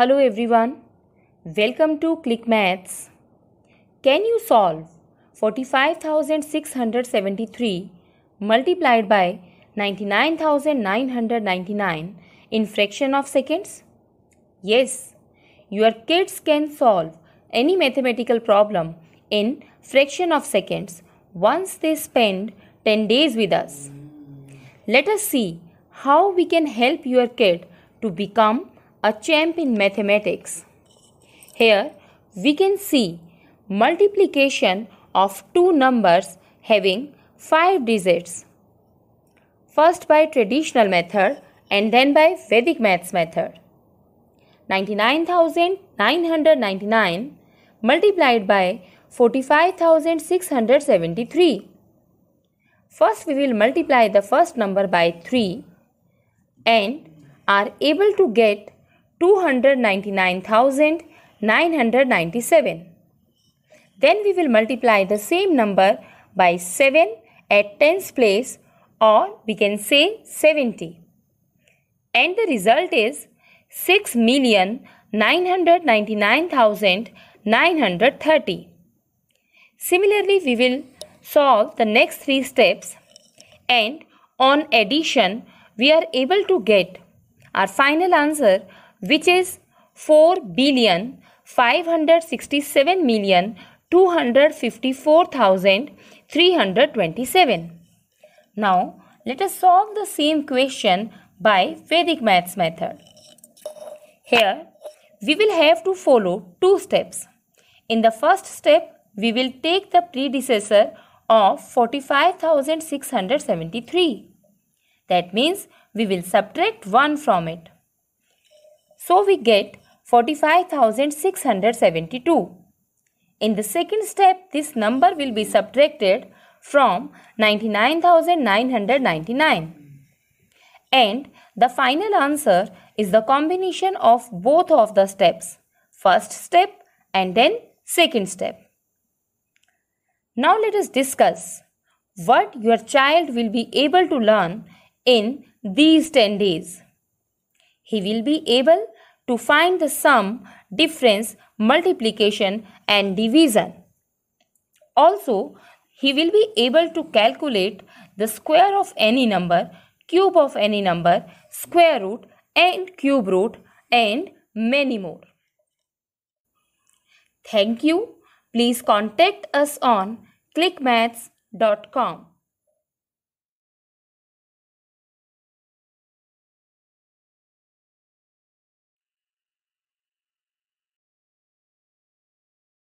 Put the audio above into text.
Hello everyone, welcome to Click Maths. Can you solve 45,673 multiplied by 99,999 in fraction of seconds? Yes, your kids can solve any mathematical problem in fraction of seconds once they spend 10 days with us. Let us see how we can help your kid to become a champ in mathematics. Here we can see multiplication of two numbers having 5 digits. First by traditional method and then by Vedic maths method. 99,999 multiplied by 45,673. First we will multiply the first number by 3 and are able to get 299,997. Then we will multiply the same number by 7 at tens place or we can say 70. And the result is 6,999,930. Similarly, we will solve the next three steps and on addition, we are able to get our final answer which is 4 billion 567 million 254,327. Now, let us solve the same question by Vedic maths method. Here, we will have to follow two steps. In the first step, we will take the predecessor of 45,673. That means we will subtract 1 from it. So we get 45,672. In the second step, this number will be subtracted from 99,999. And the final answer is the combination of both of the steps, first step and then second step. Now let us discuss what your child will be able to learn in these 10 days he will be able to find the sum, difference, multiplication and division. Also, he will be able to calculate the square of any number, cube of any number, square root and cube root and many more. Thank you. Please contact us on clickmaths.com.